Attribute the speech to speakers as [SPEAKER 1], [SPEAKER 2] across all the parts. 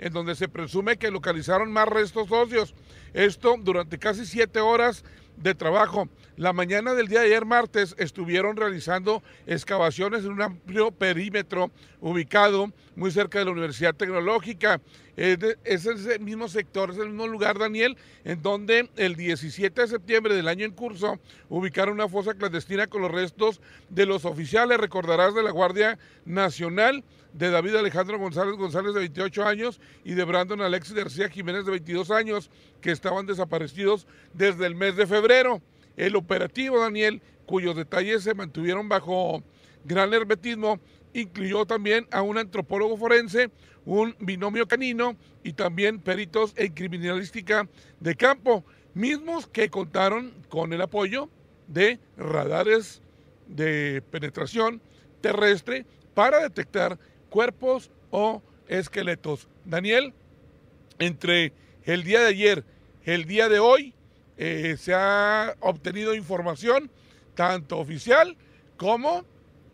[SPEAKER 1] en donde se presume que localizaron más restos óseos. Esto durante casi siete horas de trabajo. La mañana del día de ayer, martes, estuvieron realizando excavaciones en un amplio perímetro ubicado muy cerca de la Universidad Tecnológica. Es, ese mismo sector, es el mismo lugar, Daniel, en donde el 17 de septiembre del año en curso ubicaron una fosa clandestina con los restos de los oficiales, recordarás, de la Guardia Nacional de David Alejandro González González de 28 años y de Brandon Alexis García Jiménez de 22 años que estaban desaparecidos desde el mes de febrero febrero el operativo Daniel, cuyos detalles se mantuvieron bajo gran hermetismo, incluyó también a un antropólogo forense, un binomio canino y también peritos en criminalística de campo, mismos que contaron con el apoyo de radares de penetración terrestre para detectar cuerpos o esqueletos. Daniel, entre el día de ayer, el día de hoy, eh, se ha obtenido información, tanto oficial como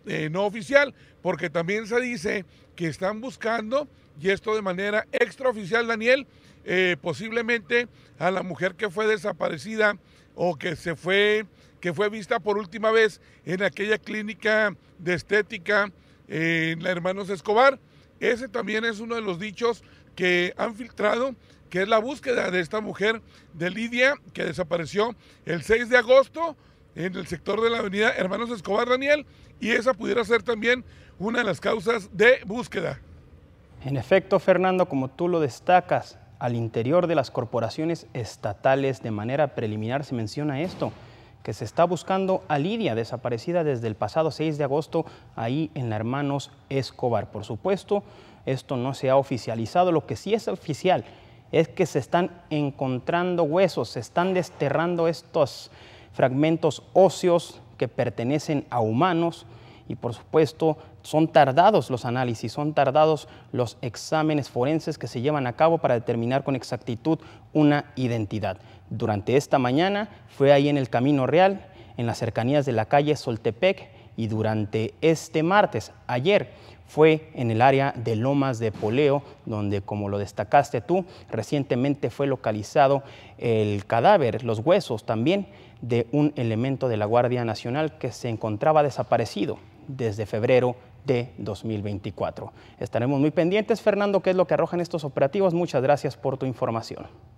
[SPEAKER 1] eh, no oficial, porque también se dice que están buscando, y esto de manera extraoficial, Daniel, eh, posiblemente a la mujer que fue desaparecida o que se fue, que fue vista por última vez en aquella clínica de estética en la Hermanos Escobar. Ese también es uno de los dichos que han filtrado que es la búsqueda de esta mujer de Lidia que desapareció el 6 de agosto en el sector de la avenida Hermanos Escobar Daniel y esa pudiera ser también una de las causas de búsqueda.
[SPEAKER 2] En efecto, Fernando, como tú lo destacas, al interior de las corporaciones estatales de manera preliminar se menciona esto, que se está buscando a Lidia, desaparecida desde el pasado 6 de agosto, ahí en la Hermanos Escobar. Por supuesto, esto no se ha oficializado, lo que sí es oficial es que se están encontrando huesos, se están desterrando estos fragmentos óseos que pertenecen a humanos y por supuesto son tardados los análisis, son tardados los exámenes forenses que se llevan a cabo para determinar con exactitud una identidad. Durante esta mañana fue ahí en el Camino Real, en las cercanías de la calle Soltepec, y durante este martes, ayer, fue en el área de Lomas de Poleo, donde, como lo destacaste tú, recientemente fue localizado el cadáver, los huesos también, de un elemento de la Guardia Nacional que se encontraba desaparecido desde febrero de 2024. Estaremos muy pendientes, Fernando, qué es lo que arrojan estos operativos. Muchas gracias por tu información.